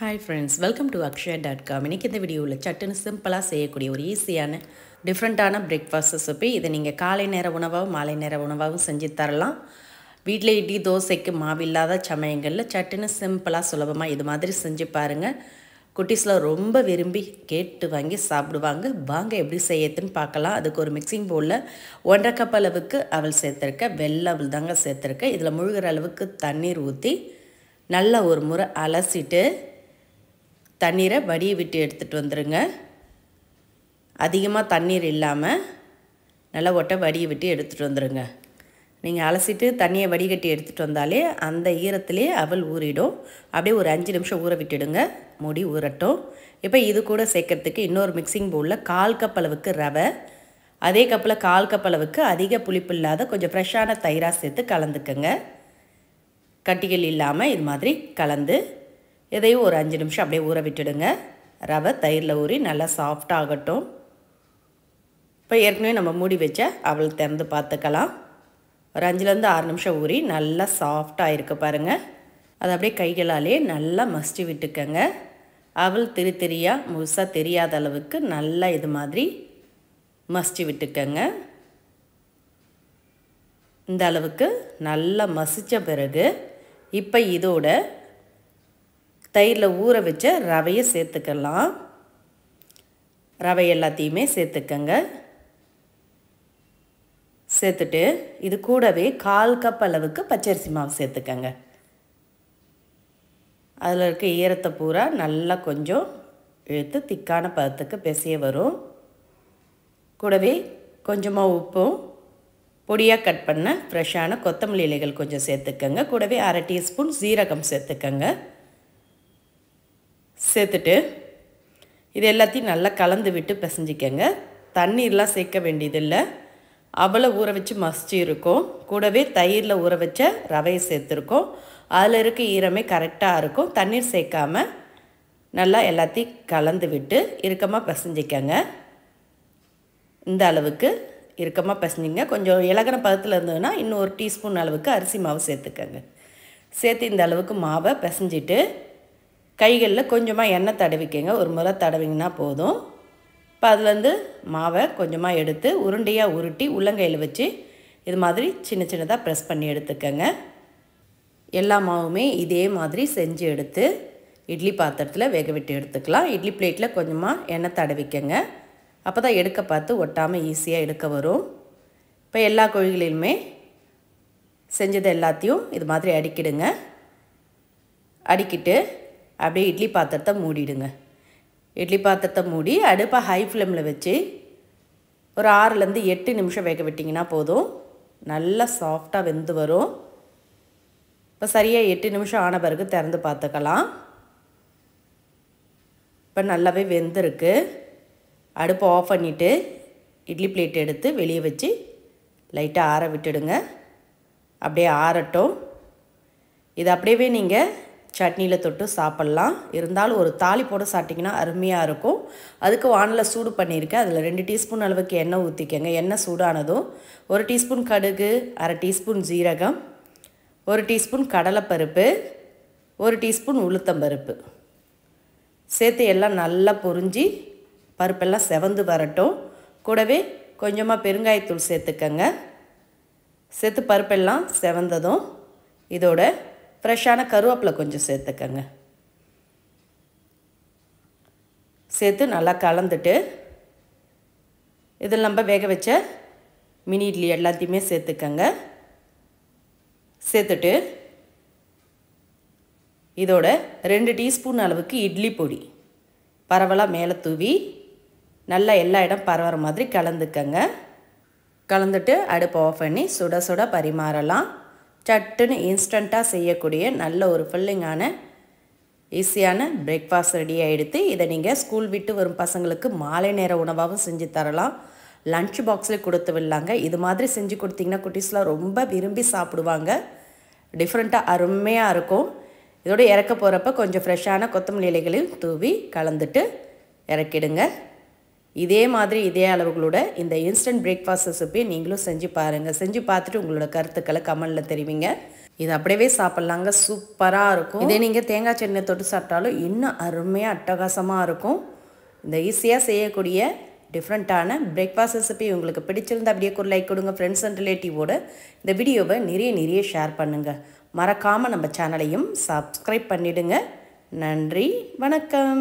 hi friends welcome to Akshaya dot com இன்றைக்கி இந்த வீடியோவில் சட்டுன்னு சிம்பிளாக செய்யக்கூடிய ஒரு ஈஸியான டிஃப்ரெண்ட்டான பிரேக்ஃபாஸ்ட் ரெசிபி இதை நீங்கள் காலை நேர உணவாகவும் மாலை நேர உணவாகவும் செஞ்சு தரலாம் வீட்டில் இட்லி தோசைக்கு மாவு இல்லாத சமயங்களில் சட்டுன்னு சிம்பிளாக சுலபமாக இது மாதிரி செஞ்சு பாருங்கள் குட்டீஸில் ரொம்ப விரும்பி கேட்டு வாங்கி சாப்பிடுவாங்க வாங்க எப்படி செய்யறதுன்னு பார்க்கலாம் அதுக்கு ஒரு மிக்சிங் பவுலில் ஒன்றரை கப் அளவுக்கு அவள் சேர்த்துருக்கேன் வெள்ளை அவள் தாங்க சேர்த்துருக்கேன் இதில் முழுகிற அளவுக்கு தண்ணீர் ஊற்றி நல்லா ஒரு முறை அலசிட்டு தண்ணீரை வடியை விட்டு எடுத்துகிட்டு வந்துடுங்க அதிகமாக தண்ணீர் இல்லாமல் நல்லா ஒட்டை வடியை விட்டு எடுத்துகிட்டு வந்துடுங்க நீங்கள் அலசிட்டு தண்ணியை வடிகட்டி எடுத்துகிட்டு வந்தாலே அந்த ஈரத்துலேயே அவள் ஊறிடும் அப்படியே ஒரு அஞ்சு நிமிஷம் ஊற விட்டுடுங்க முடி ஊறட்டும் இப்போ இது கூட சேர்க்கறதுக்கு இன்னொரு மிக்சிங் பவுலில் கால் கப் அளவுக்கு ரவை அதே கப்பில் கால் கப் அளவுக்கு அதிக புளிப்பு இல்லாத கொஞ்சம் ஃப்ரெஷ்ஷான தயிராக சேர்த்து கலந்துக்கங்க கட்டிகள் இல்லாமல் இது மாதிரி கலந்து இதையும் ஒரு அஞ்சு நிமிஷம் அப்படியே ஊற விட்டுடுங்க ரவை தயிரில் ஊறி நல்லா சாஃப்டாகட்டும் இப்போ ஏற்கனவே நம்ம மூடி வச்ச அவள் திறந்து பார்த்துக்கலாம் ஒரு அஞ்சுலேருந்து ஆறு நிமிஷம் ஊறி நல்லா சாஃப்டாக இருக்கு பாருங்கள் அதை அப்படியே கைகளாலே நல்லா மசிச்சு விட்டுக்கங்க அவள் திரு தெரியாக முழுசாக தெரியாத அளவுக்கு நல்லா இது மாதிரி மசிச்சு விட்டுக்கங்க இந்த அளவுக்கு நல்லா மசித்த பிறகு இப்போ இதோட தயிரில் ஊற வச்ச ரவையை சேர்த்துக்கலாம் ரவை எல்லாத்தையுமே சேர்த்துக்கங்க சேர்த்துட்டு இது கூடவே கால் கப் அளவுக்கு பச்சரிசி மாவு சேர்த்துக்கங்க அதில் இருக்க ஈரத்தை பூரா நல்லா கொஞ்சம் இழுத்து திக்கான பதத்துக்கு பிசைய வரும் கூடவே கொஞ்சமாக உப்பும் பொடியாக கட் பண்ண ஃப்ரெஷ்ஷான கொத்தமல்லி இலைகள் கொஞ்சம் சேர்த்துக்கங்க கூடவே அரை டீஸ்பூன் சீரகம் சேர்த்துக்கங்க சேர்த்துட்டு இது எல்லாத்தையும் நல்லா கலந்து விட்டு பிசைஞ்சிக்கங்க தண்ணீர்லாம் சேர்க்க வேண்டியதில்லை அவளை ஊற வச்சு மசிச்சு இருக்கும் கூடவே தயிரில் ஊற வச்ச ரவையை சேர்த்துருக்கோம் அதில் இருக்க ஈரமே கரெக்டாக இருக்கும் தண்ணீர் சேர்க்காமல் நல்லா எல்லாத்தையும் கலந்து விட்டு இறுக்கமாக பிசைஞ்சிக்கங்க இந்த அளவுக்கு இறுக்கமாக பிசைஞ்சிங்க கொஞ்சம் இலகன பதத்தில் இருந்ததுன்னா இன்னும் ஒரு டீஸ்பூன் அளவுக்கு அரிசி மாவு சேர்த்துக்கங்க சேர்த்து இந்த அளவுக்கு மாவை பிசைஞ்சிட்டு கைகளில் கொஞ்சமாக எண்ணெய் தடவிக்கங்க ஒரு முறை தடவிங்கன்னா போதும் இப்போ அதுலேருந்து மாவை கொஞ்சமாக எடுத்து உருண்டையாக உருட்டி உள்ளங்கையில் வச்சு இது மாதிரி சின்ன சின்னதாக ப்ரெஸ் பண்ணி எடுத்துக்கோங்க எல்லா மாவுமே இதே மாதிரி செஞ்சு எடுத்து இட்லி பாத்திரத்தில் வேக விட்டு எடுத்துக்கலாம் இட்லி பிளேட்டில் கொஞ்சமாக எண்ணெய் தடவிக்கங்க அப்போ தான் எடுக்க பார்த்து ஒட்டாமல் ஈஸியாக எடுக்க வரும் இப்போ எல்லா கோழிகளிலுமே செஞ்சது எல்லாத்தையும் இது மாதிரி அடிக்கிடுங்க அடிக்கிட்டு அப்படியே இட்லி பாத்திரத்தை மூடிடுங்க இட்லி பாத்திரத்தை மூடி அடுப்பை ஹை ஃப்ளேமில் வச்சு ஒரு ஆறுலேருந்து எட்டு நிமிஷம் வேக விட்டிங்கன்னா போதும் நல்லா சாஃப்டாக வெந்து வரும் இப்போ சரியாக எட்டு நிமிஷம் ஆன பிறகு திறந்து பார்த்துக்கலாம் இப்போ நல்லாவே வெந்திருக்கு அடுப்பை ஆஃப் பண்ணிவிட்டு இட்லி பிளேட் எடுத்து வெளியே வச்சு லைட்டாக ஆற விட்டுடுங்க அப்படியே ஆறட்டும் இது அப்படியே நீங்கள் சட்னியில் தொட்டு சாப்பிட்லாம் இருந்தாலும் ஒரு தாலி போட சாப்பிட்டிங்கன்னா அருமையாக இருக்கும் அதுக்கு வானில் சூடு பண்ணியிருக்கேன் அதில் ரெண்டு டீஸ்பூன் அளவுக்கு எண்ணெய் ஊற்றிக்கங்க எண்ணெய் சூடானதும் ஒரு டீஸ்பூன் கடுகு அரை டீஸ்பூன் ஜீரகம் ஒரு டீஸ்பூன் கடலைப்பருப்பு ஒரு டீஸ்பூன் உளுத்தம்பருப்பு சேர்த்து எல்லாம் நல்லா பொறிஞ்சி பருப்பெல்லாம் செவந்து வரட்டும் கூடவே கொஞ்சமாக பெருங்காயத்தூள் சேர்த்துக்கங்க சேர்த்து பருப்பெல்லாம் செவந்ததும் இதோட ஃப்ரெஷ்ஷான கருவேப்பிலை கொஞ்சம் சேர்த்துக்கங்க சேர்த்து நல்லா கலந்துட்டு இதில் நம்ம வேக வச்ச மினி இட்லி எல்லாத்தையுமே சேர்த்துக்கங்க சேர்த்துட்டு இதோட ரெண்டு டீஸ்பூன் அளவுக்கு இட்லி பொடி பரவலாக மேலே தூவி நல்லா எல்லா இடம் பரவுற மாதிரி கலந்துக்கங்க கலந்துட்டு அடுப்பை ஆஃப் பண்ணி சுட சுட பரிமாறலாம் சட்டுன்னு இன்ஸ்டண்ட்டாக செய்யக்கூடிய நல்ல ஒரு ஃபில்லிங்கான ஈஸியான பிரேக்ஃபாஸ்ட் ரெடி ஆகிடுத்து இதை நீங்கள் ஸ்கூல் விட்டு வரும் பசங்களுக்கு மாலை நேர உணவாகவும் செஞ்சு தரலாம் லன்ச் பாக்ஸில் கொடுத்து விடலாங்க இது மாதிரி செஞ்சு கொடுத்தீங்கன்னா குட்டீஸ்லாம் ரொம்ப விரும்பி சாப்பிடுவாங்க டிஃப்ரெண்ட்டாக அருமையாக இருக்கும் இதோடு இறக்க போகிறப்ப கொஞ்சம் ஃப்ரெஷ்ஷான கொத்தமல்லி இலைகளையும் தூவி கலந்துட்டு இறக்கிடுங்க இதே மாதிரி இதே அளவுகளோட இந்த இன்ஸ்டன்ட் பிரேக்ஃபாஸ்ட் ரெசிபியை நீங்களும் செஞ்சு பாருங்கள் செஞ்சு பார்த்துட்டு உங்களோட கருத்துக்களை கமெண்டில் தெரிவிங்க இது அப்படியே சாப்பிட்லாங்க சூப்பராக இருக்கும் இதே நீங்கள் தேங்காய் சென்னை தொட்டு சாப்பிட்டாலும் இன்னும் அருமையாக அட்டகாசமாக இருக்கும் இந்த ஈஸியாக செய்யக்கூடிய டிஃப்ரெண்ட்டான பிரேக்ஃபாஸ்ட் ரெசிபி உங்களுக்கு பிடிச்சிருந்தா அப்படியே ஒரு லைக் கொடுங்க ஃப்ரெண்ட்ஸ் அண்ட் ரிலேட்டிவோடு இந்த வீடியோவை நிறைய நிறைய ஷேர் பண்ணுங்கள் மறக்காமல் நம்ம சேனலையும் சப்ஸ்கிரைப் பண்ணிவிடுங்க நன்றி வணக்கம்